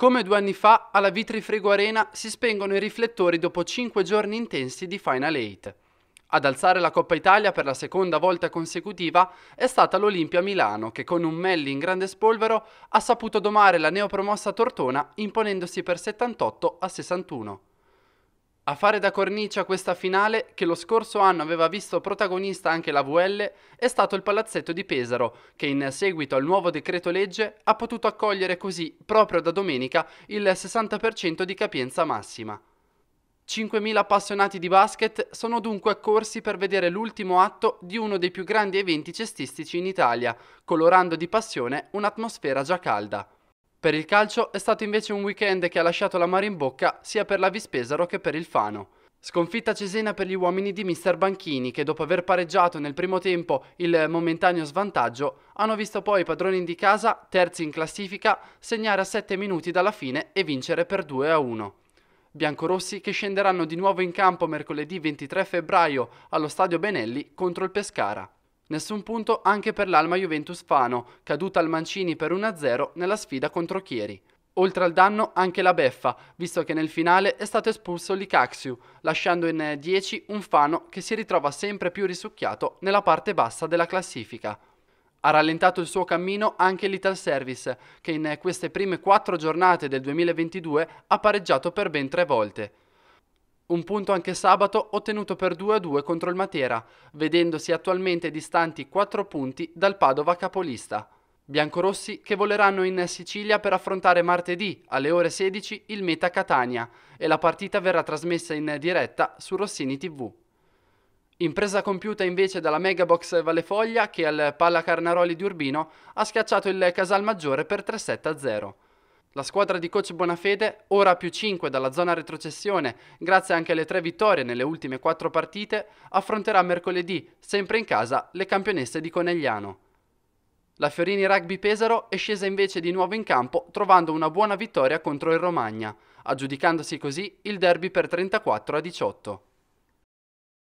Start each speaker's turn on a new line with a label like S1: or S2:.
S1: Come due anni fa, alla Vitrifrego Arena si spengono i riflettori dopo cinque giorni intensi di Final 8. Ad alzare la Coppa Italia per la seconda volta consecutiva è stata l'Olimpia Milano che con un Melli in grande spolvero ha saputo domare la neopromossa Tortona imponendosi per 78 a 61. A fare da cornice a questa finale, che lo scorso anno aveva visto protagonista anche la VL, è stato il Palazzetto di Pesaro, che in seguito al nuovo decreto legge ha potuto accogliere così, proprio da domenica, il 60% di capienza massima. 5.000 appassionati di basket sono dunque accorsi per vedere l'ultimo atto di uno dei più grandi eventi cestistici in Italia, colorando di passione un'atmosfera già calda. Per il calcio è stato invece un weekend che ha lasciato la mare in bocca sia per la Vispesaro che per il Fano. Sconfitta Cesena per gli uomini di Mister Banchini che dopo aver pareggiato nel primo tempo il momentaneo svantaggio hanno visto poi i padroni di casa, terzi in classifica, segnare a 7 minuti dalla fine e vincere per 2 a 1. Biancorossi che scenderanno di nuovo in campo mercoledì 23 febbraio allo stadio Benelli contro il Pescara. Nessun punto anche per l'Alma Juventus Fano, caduta al Mancini per 1-0 nella sfida contro Chieri. Oltre al danno anche la beffa, visto che nel finale è stato espulso Licaxiu, lasciando in 10 un Fano che si ritrova sempre più risucchiato nella parte bassa della classifica. Ha rallentato il suo cammino anche l'Ital Service, che in queste prime quattro giornate del 2022 ha pareggiato per ben tre volte. Un punto anche sabato ottenuto per 2-2 contro il Matera, vedendosi attualmente distanti 4 punti dal Padova capolista. Biancorossi che voleranno in Sicilia per affrontare martedì alle ore 16 il Meta Catania e la partita verrà trasmessa in diretta su Rossini TV. Impresa compiuta invece dalla Megabox Vallefoglia che al Palla Carnaroli di Urbino ha schiacciato il Casalmaggiore per 3-7-0. La squadra di coach Bonafede, ora a più 5 dalla zona retrocessione, grazie anche alle tre vittorie nelle ultime quattro partite, affronterà mercoledì, sempre in casa, le campionesse di Conegliano. La Fiorini Rugby Pesaro è scesa invece di nuovo in campo trovando una buona vittoria contro il Romagna, aggiudicandosi così il derby per 34 a 18.